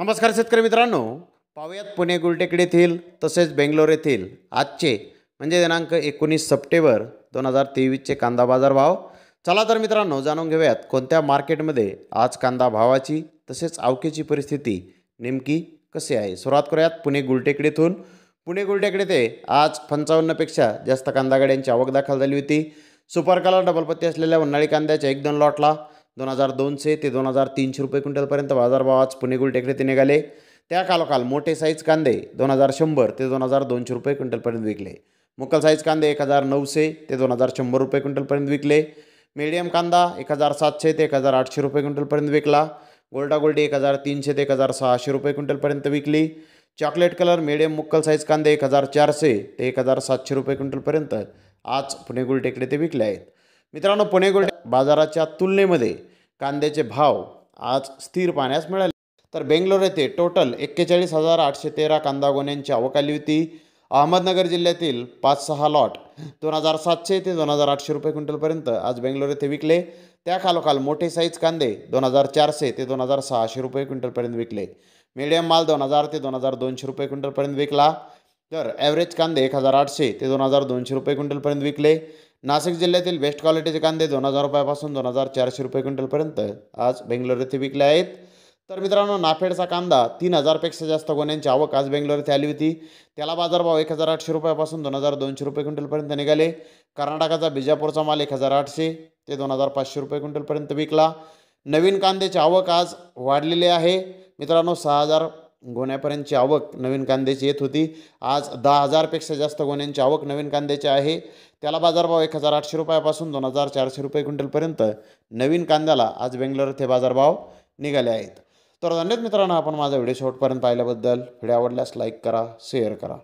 नमस्कार शेतकरी मित्रांनो पाहूयात पुणे गुलटेकडे येथील तसेच बेंगलोर येथील आजचे म्हणजे दिनांक एकोणीस सप्टेंबर दोन हजार तेवीसचे कांदा बाजार भाव चला तर मित्रांनो जाणून घेऊयात कोणत्या मार्केटमध्ये आज कांदा भावाची तसेच आवकेची परिस्थिती नेमकी कशी आहे सुरुवात करूयात पुणे गुलटेकडीतून पुणे गुलटेकडे ते आज पंचावन्नपेक्षा जास्त कांदा गाड्यांची आवक दाखल झाली होती सुपर कलर डबल पत्ती असलेल्या उन्हाळी कांद्याच्या एक दोन लॉटला दोन हजार दोनशे ते दोन हजार तीनशे रुपये क्विंटलपर्यंत बाजारभाव आज पुणे गुलटेकडे ते निघाले त्या कालोकाल मोठे साईज कांदे दोन हजार शंभर ते दोन हजार दोनशे रुपये क्विंटलपर्यंत विकले मुक्कल साईज कांदे एक हजार नऊशे ते दोन हजार शंभर रुपये क्विंटलपर्यंत विकले मीडियम कांदा एक हजार सातशे ते एक हजार आठशे रुपये क्विंटलपर्यंत विकला गोल्डा गोल्डी एक हजार तीनशे ते एक हजार सहाशे रुपये क्विंटलपर्यंत विकली चॉकलेट कलर मिडियम मुक्कल साईज कांदे एक हजार चारशे ते एक हजार सातशे रुपये क्विंटलपर्यंत आज पुणे गुलटेकडे ते विकले आहेत मित्रांनो पुणे गुलटे बाजाराच्या तुलनेमध्ये कांद्याचे भाव आज स्थिर पाहण्यास मिळाले तर बेंगलोर येथे टोटल एक्केचाळीस हजार आठशे तेरा कांदा गोण्यांची आवक होती अहमदनगर जिल्ह्यातील पाच सहा लॉट दोन हजार सातशे ते दोन हजार आठशे रुपये क्विंटलपर्यंत आज बेंगलोर येथे विकले त्या खालोखाल मोठे साईज कांदे दोन हजार चारशे ते दोन हजार सहाशे रुपये क्विंटलपर्यंत विकले मिडियम माल दोन हजार ते दोन हजार दोनशे रुपये क्विंटलपर्यंत विकला तर ॲव्हरेज कांदे एक हजार आठशे ते दोन हजार दोनशे रुपये क्विंटलपर्यंत विकले नाशिक जिल्ह्यातील बेस्ट क्वालिटीचे कांदे दोन हजार रुपयापासून दोन हजार चारशे रुपये क्विंटलपर्यंत आज बेंगलोर येथे विकले आहेत तर मित्रांनो नाफेडचा कांदा तीन हजारपेक्षा जास्त गोण्यांची आवक आज बेंगलोर येथे आली होती त्याला बाजारभाव एक हजार आठशे रुपयापासून दोन हजार दोनशे रुपये क्विंटलपर्यंत निघाले कर्नाटकाचा बिजापूरचा माल एक हजार आठशे ते दोन हजार पाचशे रुपये क्विंटलपर्यंत विकला नवीन कांद्याची आवक आज वाढलेली आहे मित्रांनो सहा हजार गोण्यापर्यंतची आवक नवीन कांद्याची येत होती आज दहा हजारपेक्षा जास्त गोण्यांची आवक नवीन कांद्याची आहे त्याला बाजारभाव एक हजार आठशे रुपयापासून दोन हजार चारशे रुपये क्विंटलपर्यंत नवीन कांद्याला आज बेंगलोर येथे बाजारभाव निघाले आहेत तर धन्यवाद मित्रांनो आपण माझा व्हिडिओ शेवटपर्यंत पाहिल्याबद्दल व्हिडिओ आवडल्यास लाईक करा शेअर करा